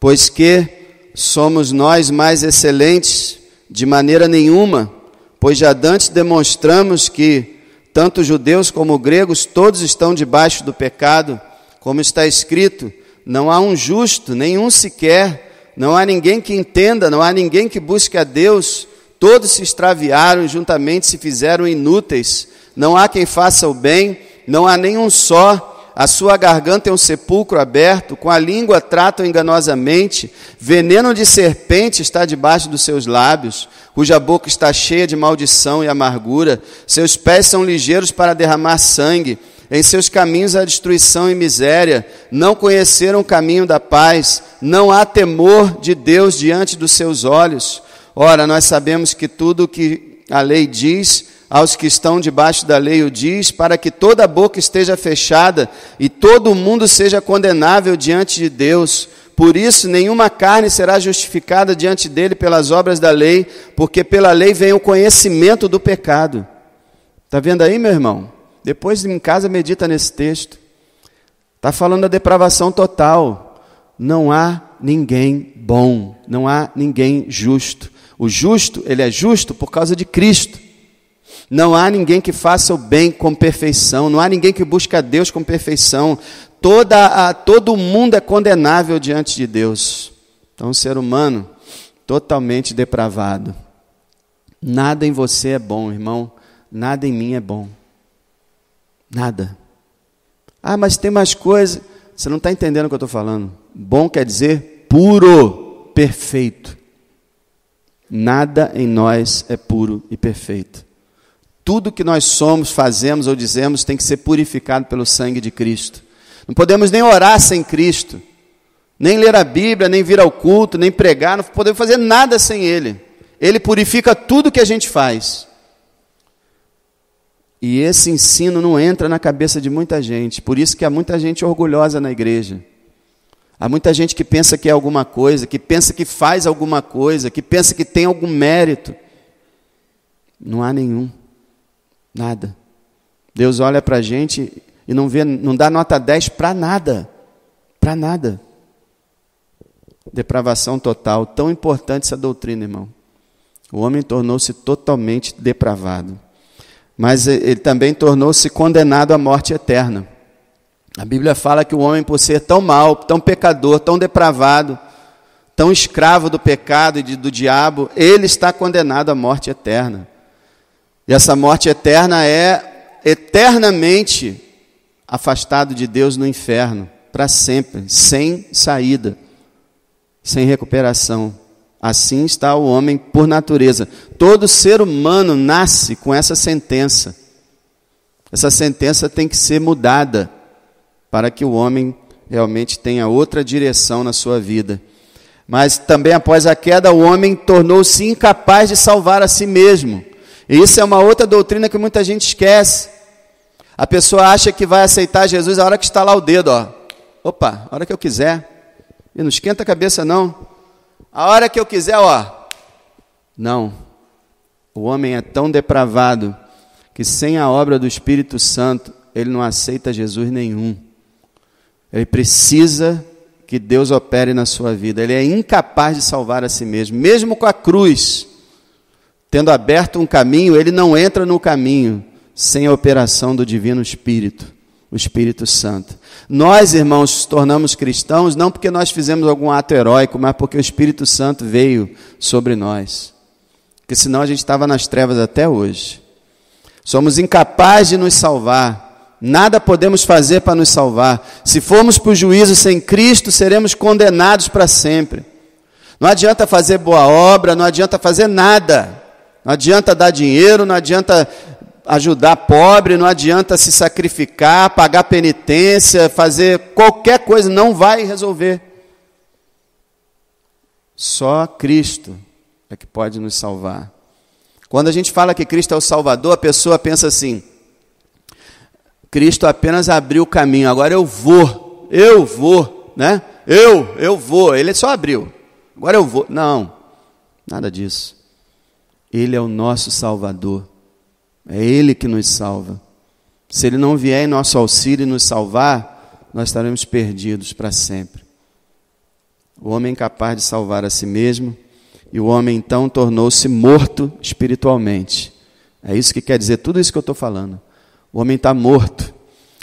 pois que somos nós mais excelentes de maneira nenhuma, pois já dantes demonstramos que tanto judeus como gregos todos estão debaixo do pecado, como está escrito: não há um justo, nenhum sequer, não há ninguém que entenda, não há ninguém que busque a Deus. Todos se extraviaram, juntamente se fizeram inúteis. Não há quem faça o bem, não há nenhum só a sua garganta é um sepulcro aberto, com a língua tratam enganosamente, veneno de serpente está debaixo dos seus lábios, cuja boca está cheia de maldição e amargura, seus pés são ligeiros para derramar sangue, em seus caminhos há destruição e miséria, não conheceram o caminho da paz, não há temor de Deus diante dos seus olhos. Ora, nós sabemos que tudo o que a lei diz aos que estão debaixo da lei o diz, para que toda boca esteja fechada e todo mundo seja condenável diante de Deus. Por isso, nenhuma carne será justificada diante dele pelas obras da lei, porque pela lei vem o conhecimento do pecado. Está vendo aí, meu irmão? Depois em casa medita nesse texto. Está falando da depravação total. Não há ninguém bom, não há ninguém justo. O justo, ele é justo por causa de Cristo. Não há ninguém que faça o bem com perfeição, não há ninguém que busque a Deus com perfeição. Toda a, todo mundo é condenável diante de Deus. Então, um ser humano totalmente depravado. Nada em você é bom, irmão. Nada em mim é bom. Nada. Ah, mas tem mais coisas. Você não está entendendo o que eu estou falando. Bom quer dizer puro, perfeito. Nada em nós é puro e perfeito. Tudo que nós somos, fazemos ou dizemos tem que ser purificado pelo sangue de Cristo. Não podemos nem orar sem Cristo, nem ler a Bíblia, nem vir ao culto, nem pregar, não podemos fazer nada sem Ele. Ele purifica tudo que a gente faz. E esse ensino não entra na cabeça de muita gente, por isso que há muita gente orgulhosa na igreja. Há muita gente que pensa que é alguma coisa, que pensa que faz alguma coisa, que pensa que tem algum mérito. Não há nenhum. Nada. Deus olha para a gente e não, vê, não dá nota 10 para nada. Para nada. Depravação total. Tão importante essa doutrina, irmão. O homem tornou-se totalmente depravado. Mas ele também tornou-se condenado à morte eterna. A Bíblia fala que o homem, por ser tão mau, tão pecador, tão depravado, tão escravo do pecado e do diabo, ele está condenado à morte eterna. E essa morte eterna é eternamente afastado de Deus no inferno, para sempre, sem saída, sem recuperação. Assim está o homem por natureza. Todo ser humano nasce com essa sentença. Essa sentença tem que ser mudada para que o homem realmente tenha outra direção na sua vida. Mas também após a queda, o homem tornou-se incapaz de salvar a si mesmo. E isso é uma outra doutrina que muita gente esquece. A pessoa acha que vai aceitar Jesus a hora que está lá o dedo, ó. Opa, a hora que eu quiser. E não esquenta a cabeça, não. A hora que eu quiser, ó. Não. O homem é tão depravado que sem a obra do Espírito Santo ele não aceita Jesus nenhum. Ele precisa que Deus opere na sua vida. Ele é incapaz de salvar a si mesmo, mesmo com a cruz. Tendo aberto um caminho, ele não entra no caminho sem a operação do Divino Espírito, o Espírito Santo. Nós, irmãos, nos tornamos cristãos não porque nós fizemos algum ato heróico, mas porque o Espírito Santo veio sobre nós. Porque senão a gente estava nas trevas até hoje. Somos incapazes de nos salvar. Nada podemos fazer para nos salvar. Se formos para o juízo sem Cristo, seremos condenados para sempre. Não adianta fazer boa obra, não adianta fazer nada. Não adianta dar dinheiro, não adianta ajudar pobre, não adianta se sacrificar, pagar penitência, fazer qualquer coisa, não vai resolver. Só Cristo é que pode nos salvar. Quando a gente fala que Cristo é o Salvador, a pessoa pensa assim: Cristo apenas abriu o caminho, agora eu vou, eu vou, né? Eu, eu vou. Ele só abriu, agora eu vou. Não, nada disso. Ele é o nosso Salvador. É Ele que nos salva. Se Ele não vier em nosso auxílio e nos salvar, nós estaremos perdidos para sempre. O homem é capaz de salvar a si mesmo, e o homem então tornou-se morto espiritualmente. É isso que quer dizer tudo isso que eu estou falando. O homem está morto.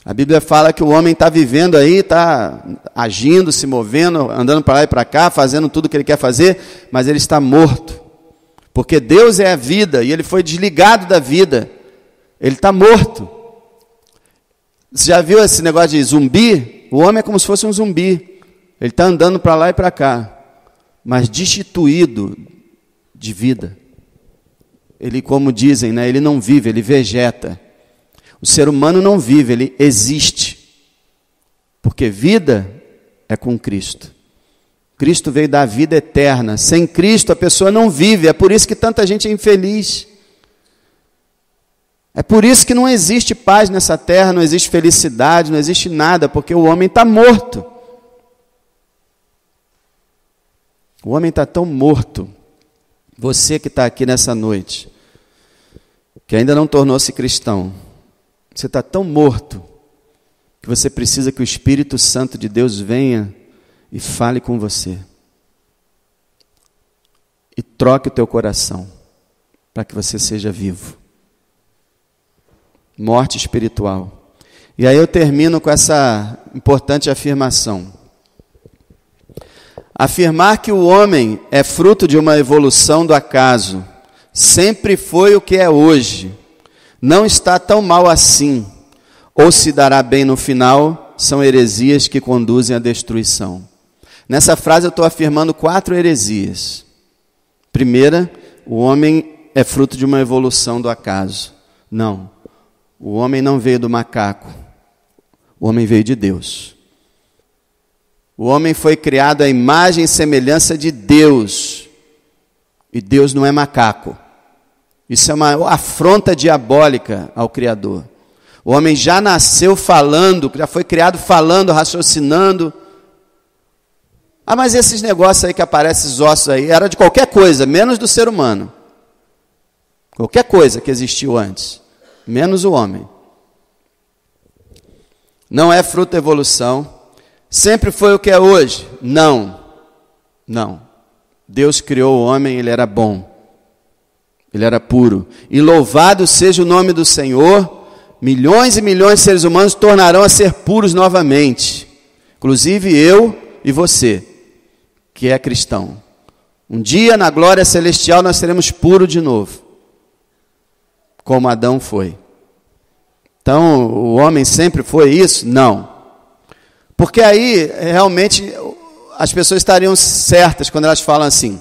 A Bíblia fala que o homem está vivendo aí, está agindo, se movendo, andando para lá e para cá, fazendo tudo o que ele quer fazer, mas ele está morto. Porque Deus é a vida e ele foi desligado da vida. Ele está morto. Você já viu esse negócio de zumbi? O homem é como se fosse um zumbi. Ele está andando para lá e para cá, mas destituído de vida. Ele, como dizem, né, ele não vive, ele vegeta. O ser humano não vive, ele existe. Porque vida é com Cristo. Cristo veio dar vida eterna. Sem Cristo a pessoa não vive. É por isso que tanta gente é infeliz. É por isso que não existe paz nessa terra, não existe felicidade, não existe nada, porque o homem está morto. O homem está tão morto. Você que está aqui nessa noite, que ainda não tornou-se cristão, você está tão morto que você precisa que o Espírito Santo de Deus venha e fale com você. E troque o teu coração para que você seja vivo. Morte espiritual. E aí eu termino com essa importante afirmação. Afirmar que o homem é fruto de uma evolução do acaso, sempre foi o que é hoje, não está tão mal assim, ou se dará bem no final, são heresias que conduzem à destruição. Nessa frase eu estou afirmando quatro heresias. Primeira, o homem é fruto de uma evolução do acaso. Não. O homem não veio do macaco. O homem veio de Deus. O homem foi criado à imagem e semelhança de Deus. E Deus não é macaco. Isso é uma afronta diabólica ao Criador. O homem já nasceu falando, já foi criado falando, raciocinando. Ah, mas esses negócios aí que aparecem, esses ossos aí, era de qualquer coisa, menos do ser humano. Qualquer coisa que existiu antes, menos o homem. Não é fruto da evolução. Sempre foi o que é hoje? Não. Não. Deus criou o homem, ele era bom. Ele era puro. E louvado seja o nome do Senhor, milhões e milhões de seres humanos tornarão a ser puros novamente. Inclusive eu e você que é cristão. Um dia na glória celestial nós seremos puros de novo, como Adão foi. Então, o homem sempre foi isso? Não. Porque aí, é, realmente, as pessoas estariam certas quando elas falam assim: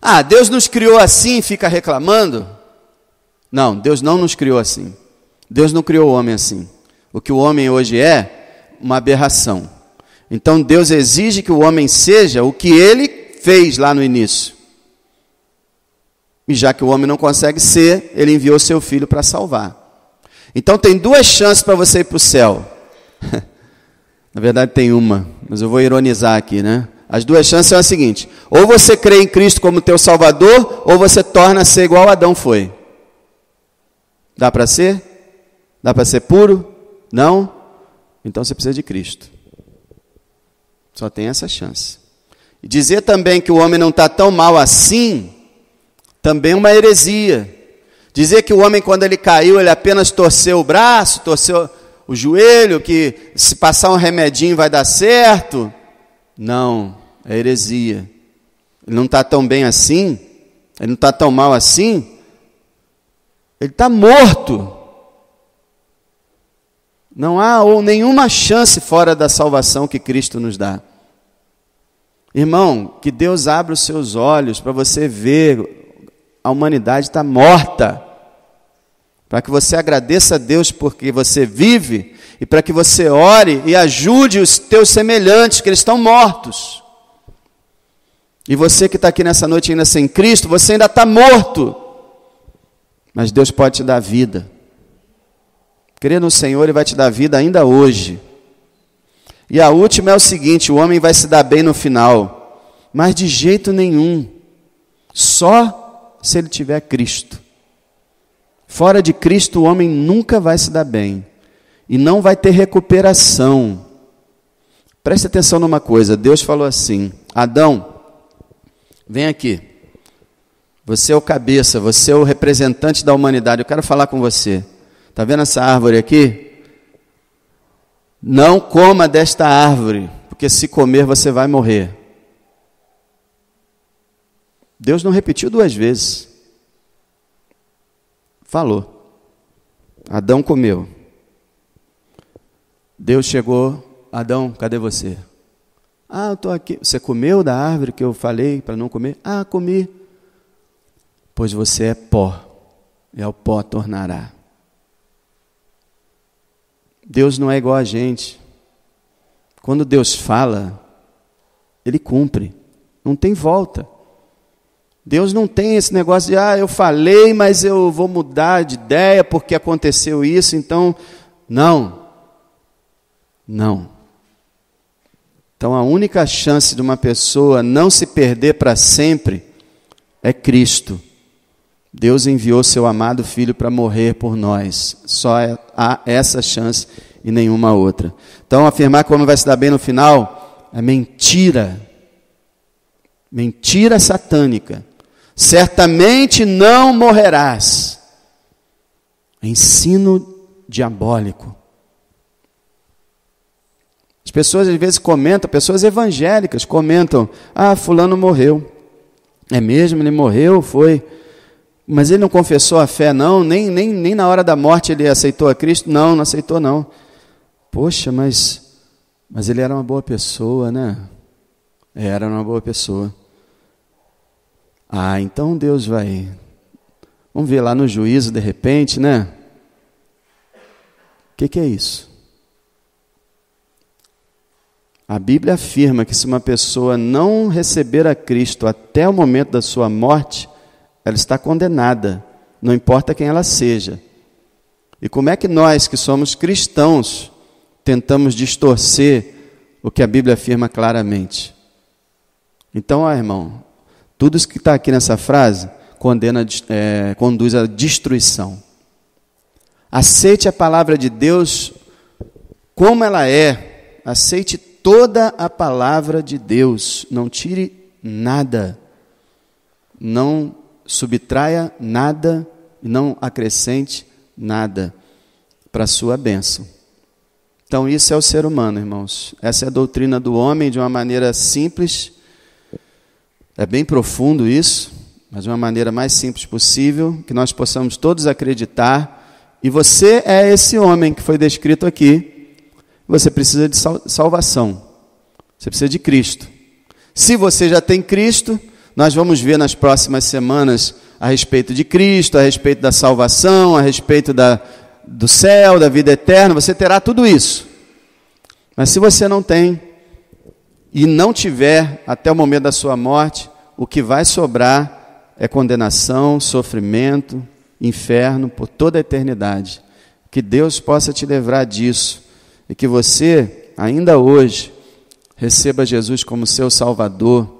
Ah, Deus nos criou assim fica reclamando? Não, Deus não nos criou assim. Deus não criou o homem assim. O que o homem hoje é, uma aberração. Então Deus exige que o homem seja o que ele fez lá no início. E já que o homem não consegue ser, ele enviou seu filho para salvar. Então tem duas chances para você ir para o céu. *laughs* Na verdade tem uma, mas eu vou ironizar aqui, né? As duas chances são as seguintes: ou você crê em Cristo como teu Salvador, ou você torna a ser igual Adão foi. Dá para ser? Dá para ser puro? Não? Então você precisa de Cristo. Só tem essa chance. E dizer também que o homem não está tão mal assim, também é uma heresia. Dizer que o homem, quando ele caiu, ele apenas torceu o braço, torceu o joelho, que se passar um remedinho vai dar certo. Não, é heresia. Ele não está tão bem assim, ele não está tão mal assim. Ele está morto. Não há ou nenhuma chance fora da salvação que Cristo nos dá. Irmão, que Deus abra os seus olhos para você ver a humanidade está morta. Para que você agradeça a Deus porque você vive e para que você ore e ajude os teus semelhantes que eles estão mortos. E você que está aqui nessa noite ainda sem Cristo, você ainda está morto. Mas Deus pode te dar vida. Crê no Senhor e vai te dar vida ainda hoje. E a última é o seguinte: o homem vai se dar bem no final, mas de jeito nenhum, só se ele tiver Cristo. Fora de Cristo, o homem nunca vai se dar bem e não vai ter recuperação. Preste atenção numa coisa: Deus falou assim, Adão, vem aqui. Você é o cabeça, você é o representante da humanidade. Eu quero falar com você. Está vendo essa árvore aqui? Não coma desta árvore, porque se comer você vai morrer. Deus não repetiu duas vezes. Falou. Adão comeu. Deus chegou, Adão, cadê você? Ah, eu estou aqui. Você comeu da árvore que eu falei para não comer? Ah, comi. Pois você é pó, e ao pó tornará. Deus não é igual a gente. Quando Deus fala, Ele cumpre. Não tem volta. Deus não tem esse negócio de, ah, eu falei, mas eu vou mudar de ideia porque aconteceu isso, então. Não. Não. Então a única chance de uma pessoa não se perder para sempre é Cristo. Deus enviou seu amado filho para morrer por nós. Só é- há essa chance e nenhuma outra. Então, afirmar que o homem vai se dar bem no final é mentira. Mentira satânica. Certamente não morrerás. Ensino diabólico. As pessoas às vezes comentam, pessoas evangélicas comentam: Ah, Fulano morreu. É mesmo? Ele morreu? Foi. Mas ele não confessou a fé, não, nem, nem, nem na hora da morte ele aceitou a Cristo. Não, não aceitou, não. Poxa, mas, mas ele era uma boa pessoa, né? É, era uma boa pessoa. Ah, então Deus vai. Vamos ver lá no juízo de repente, né? O que, que é isso? A Bíblia afirma que se uma pessoa não receber a Cristo até o momento da sua morte, ela está condenada, não importa quem ela seja. E como é que nós, que somos cristãos, tentamos distorcer o que a Bíblia afirma claramente? Então, ó, irmão, tudo isso que está aqui nessa frase condena, é, conduz à destruição. Aceite a palavra de Deus como ela é. Aceite toda a palavra de Deus. Não tire nada. Não subtraia nada, não acrescente nada para a sua bênção. Então, isso é o ser humano, irmãos. Essa é a doutrina do homem de uma maneira simples. É bem profundo isso, mas de uma maneira mais simples possível, que nós possamos todos acreditar. E você é esse homem que foi descrito aqui. Você precisa de salvação. Você precisa de Cristo. Se você já tem Cristo, nós vamos ver nas próximas semanas a respeito de Cristo, a respeito da salvação, a respeito da, do céu, da vida eterna. Você terá tudo isso. Mas se você não tem e não tiver até o momento da sua morte, o que vai sobrar é condenação, sofrimento, inferno por toda a eternidade. Que Deus possa te livrar disso e que você, ainda hoje, receba Jesus como seu Salvador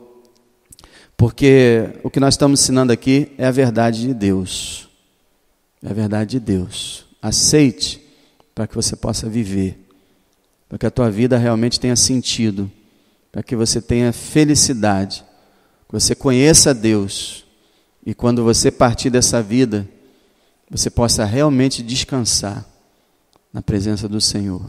porque o que nós estamos ensinando aqui é a verdade de Deus. É a verdade de Deus. Aceite para que você possa viver, para que a tua vida realmente tenha sentido, para que você tenha felicidade, que você conheça Deus e quando você partir dessa vida, você possa realmente descansar na presença do Senhor.